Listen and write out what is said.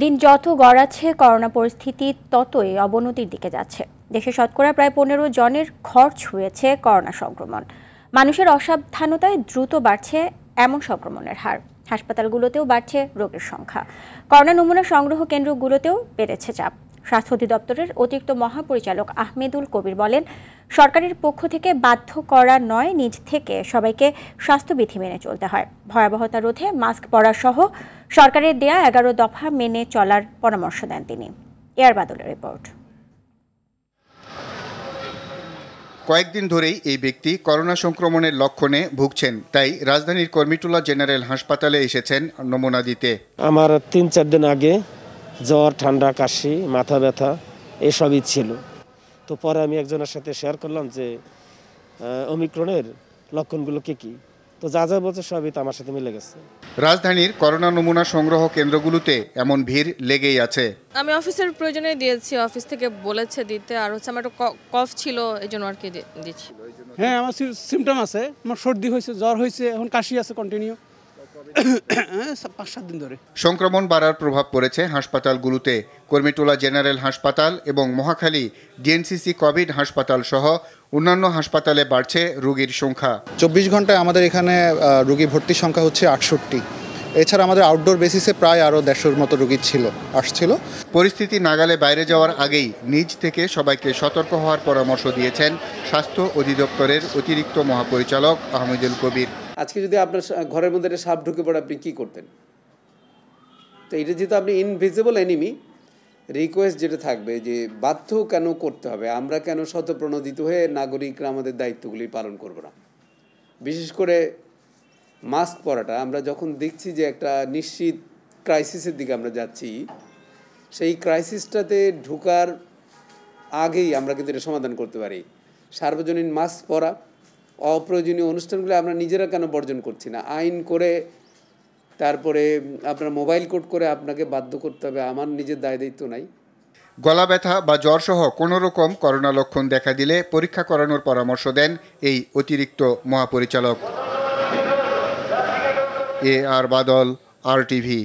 দিন যত গড়াচ্ছে করোনা পরিস্থিতি ততই অবনতির দিকে যাচ্ছে দেশে শতকরা প্রায় পনেরো জনের খরচ হয়েছে করোনা সংক্রমণ মানুষের অসাবধানতায় দ্রুত বাড়ছে এমন সংক্রমণের হার হাসপাতালগুলোতেও বাড়ছে রোগের সংখ্যা করোনা নমুনা সংগ্রহ কেন্দ্রগুলোতেও বেড়েছে চাপ স্বাস্থ্য অধিদপ্তরের অতিরিক্ত মহাপরিচালক আহমেদুল কবির বলেন সরকারের পক্ষ থেকে বাধ্য করা নয় নিজ থেকে সবাইকে স্বাস্থ্যবিধি মেনে চলতে হয় ভয়াবহতা রোধে মাস্ক পরা সহ সরকারের দেয়া এগারো দফা মেনে চলার পরামর্শ দেন তিনি এয়ার বাদলের রিপোর্ট কয়েকদিন ধরেই এই ব্যক্তি করোনা সংক্রমণের লক্ষণে ভুগছেন তাই রাজধানীর কর্মীটুলা জেনারেল হাসপাতালে এসেছেন নমুনা দিতে আমার তিন চার দিন আগে জ্বর ঠান্ডা কাশি মাথা ব্যথা এসবই ছিল তো পরে আমি একজনের সাথে শেয়ার করলাম যে অমিক্রণের লক্ষণগুলো কী কী তো যা যা বলছে সবই তো আমার সাথে মিলে গেছে রাজধানীর করোনা নমুনা সংগ্রহ কেন্দ্রগুলোতে এমন ভিড় লেগেই আছে আমি অফিসের প্রয়োজনে দিয়েছি অফিস থেকে বলেছে দিতে আর হচ্ছে আমার কফ ছিল এই জন্য আর কি দিয়েছি হ্যাঁ আমার সিমটম আছে আমার সর্দি হয়েছে জ্বর হয়েছে এখন কাশি আছে কন্টিনিউ সংক্রমণ বাড়ার প্রভাব পড়েছে হাসপাতালগুলোতে কর্মীটোলা জেনারেল হাসপাতাল এবং মহাখালী ডিএনসিসি কোভিড হাসপাতাল সহ অন্যান্য হাসপাতালে বাড়ছে রোগীর সংখ্যা চব্বিশ ঘন্টায় আমাদের এখানে রুগী ভর্তির সংখ্যা হচ্ছে আটষট্টি এছাড়া আমাদের আউটডোর বেসিসে প্রায় আরও দেড়শোর মতো রুগী ছিল আসছিল পরিস্থিতি নাগালে বাইরে যাওয়ার আগেই নিজ থেকে সবাইকে সতর্ক হওয়ার পরামর্শ দিয়েছেন স্বাস্থ্য অধিদপ্তরের অতিরিক্ত মহাপরিচালক আহমেদুল কবির আজকে যদি আপনার ঘরের মধ্যে একটা সাপ ঢুকে পড়ে আপনি কী করতেন তো এটা যেহেতু আপনি ইনভিজিবল এনিমি রিকোয়েস্ট যেটা থাকবে যে বাধ্য কেন করতে হবে আমরা কেন শতপ্রণোদিত হয়ে নাগরিকরা আমাদের দায়িত্বগুলি পালন করব না বিশেষ করে মাস্ক পরাটা আমরা যখন দেখছি যে একটা নিশ্চিত ক্রাইসিসের দিকে আমরা যাচ্ছি সেই ক্রাইসিসটাতে ঢুকার আগেই আমরা কিন্তু এটা সমাধান করতে পারি সার্বজনীন মাস্ক পরা অপ্রয়োজনীয় অনুষ্ঠানগুলো আমরা নিজেরা কেন বর্জন করছি না আইন করে তারপরে আপনার মোবাইল কোড করে আপনাকে বাধ্য করতে হবে আমার নিজের দায় দায়িত্ব নাই গলা ব্যথা বা জ্বর সহ কোনো রকম করোনা লক্ষণ দেখা দিলে পরীক্ষা করানোর পরামর্শ দেন এই অতিরিক্ত মহাপরিচালক এ আর বাদল আর টিভি